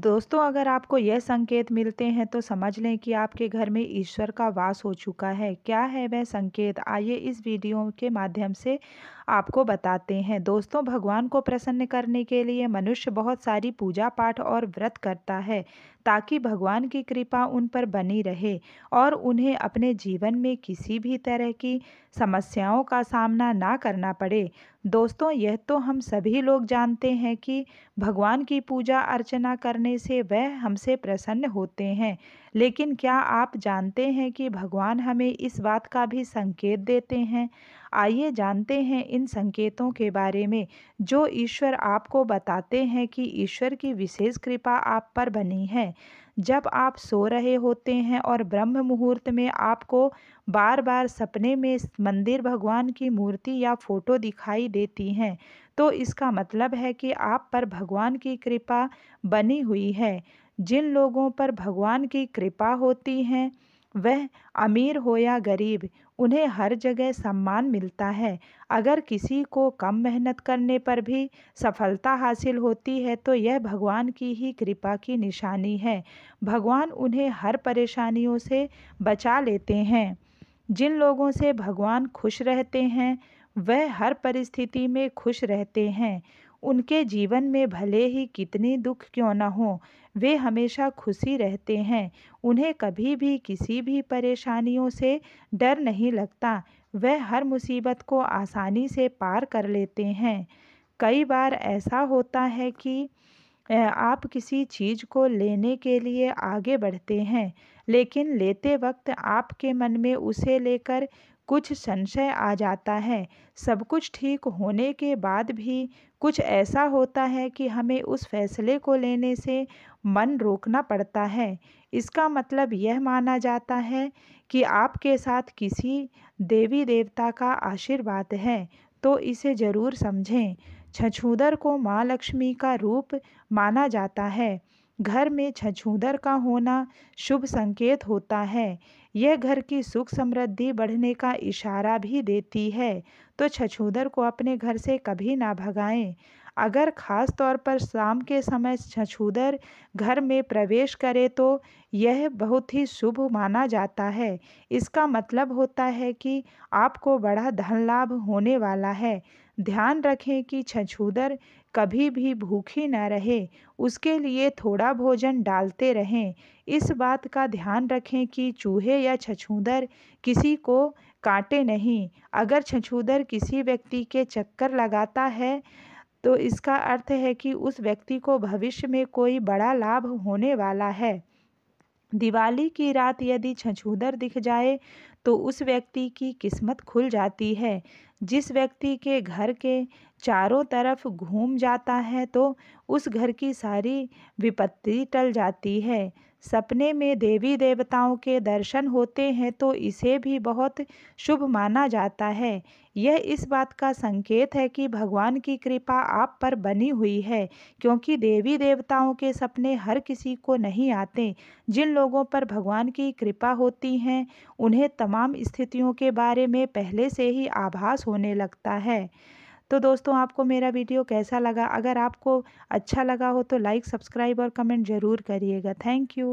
दोस्तों अगर आपको यह संकेत मिलते हैं तो समझ लें कि आपके घर में ईश्वर का वास हो चुका है क्या है वह संकेत आइए इस वीडियो के माध्यम से आपको बताते हैं दोस्तों भगवान को प्रसन्न करने के लिए मनुष्य बहुत सारी पूजा पाठ और व्रत करता है ताकि भगवान की कृपा उन पर बनी रहे और उन्हें अपने जीवन में किसी भी तरह की समस्याओं का सामना ना करना पड़े दोस्तों यह तो हम सभी लोग जानते हैं कि भगवान की पूजा अर्चना करने करने से वह हमसे प्रसन्न होते हैं लेकिन क्या आप जानते हैं कि भगवान हमें इस बात का भी संकेत देते हैं आइए जानते हैं इन संकेतों के बारे में जो ईश्वर आपको बताते हैं कि ईश्वर की विशेष कृपा आप पर बनी है जब आप सो रहे होते हैं और ब्रह्म मुहूर्त में आपको बार बार सपने में मंदिर भगवान की मूर्ति या फोटो दिखाई देती हैं तो इसका मतलब है कि आप पर भगवान की कृपा बनी हुई है जिन लोगों पर भगवान की कृपा होती है वह अमीर हो या गरीब उन्हें हर जगह सम्मान मिलता है अगर किसी को कम मेहनत करने पर भी सफलता हासिल होती है तो यह भगवान की ही कृपा की निशानी है भगवान उन्हें हर परेशानियों से बचा लेते हैं जिन लोगों से भगवान खुश रहते हैं वह हर परिस्थिति में खुश रहते हैं उनके जीवन में भले ही कितने दुख क्यों न हो वे हमेशा खुशी रहते हैं उन्हें कभी भी किसी भी परेशानियों से डर नहीं लगता वह हर मुसीबत को आसानी से पार कर लेते हैं कई बार ऐसा होता है कि आप किसी चीज़ को लेने के लिए आगे बढ़ते हैं लेकिन लेते वक्त आपके मन में उसे लेकर कुछ संशय आ जाता है सब कुछ ठीक होने के बाद भी कुछ ऐसा होता है कि हमें उस फैसले को लेने से मन रोकना पड़ता है इसका मतलब यह माना जाता है कि आपके साथ किसी देवी देवता का आशीर्वाद है तो इसे ज़रूर समझें छछूदर को माँ लक्ष्मी का रूप माना जाता है घर में छछूंदर का होना शुभ संकेत होता है यह घर की सुख समृद्धि बढ़ने का इशारा भी देती है तो छछूंदर को अपने घर से कभी ना भगाएं अगर खास तौर पर शाम के समय छछूदर घर में प्रवेश करे तो यह बहुत ही शुभ माना जाता है इसका मतलब होता है कि आपको बड़ा धन लाभ होने वाला है ध्यान रखें कि छछूदर कभी भी भूखी न रहे उसके लिए थोड़ा भोजन डालते रहें इस बात का ध्यान रखें कि चूहे या छछूदर किसी को काटे नहीं अगर छछूदर किसी व्यक्ति के चक्कर लगाता है तो इसका अर्थ है कि उस व्यक्ति को भविष्य में कोई बड़ा लाभ होने वाला है दिवाली की रात यदि छछूदर दिख जाए तो उस व्यक्ति की किस्मत खुल जाती है जिस व्यक्ति के घर के चारों तरफ घूम जाता है तो उस घर की सारी विपत्ति टल जाती है सपने में देवी देवताओं के दर्शन होते हैं तो इसे भी बहुत शुभ माना जाता है यह इस बात का संकेत है कि भगवान की कृपा आप पर बनी हुई है क्योंकि देवी देवताओं के सपने हर किसी को नहीं आते जिन लोगों पर भगवान की कृपा होती हैं उन्हें तमाम स्थितियों के बारे में पहले से ही आभास होने लगता है तो दोस्तों आपको मेरा वीडियो कैसा लगा अगर आपको अच्छा लगा हो तो लाइक सब्सक्राइब और कमेंट ज़रूर करिएगा थैंक यू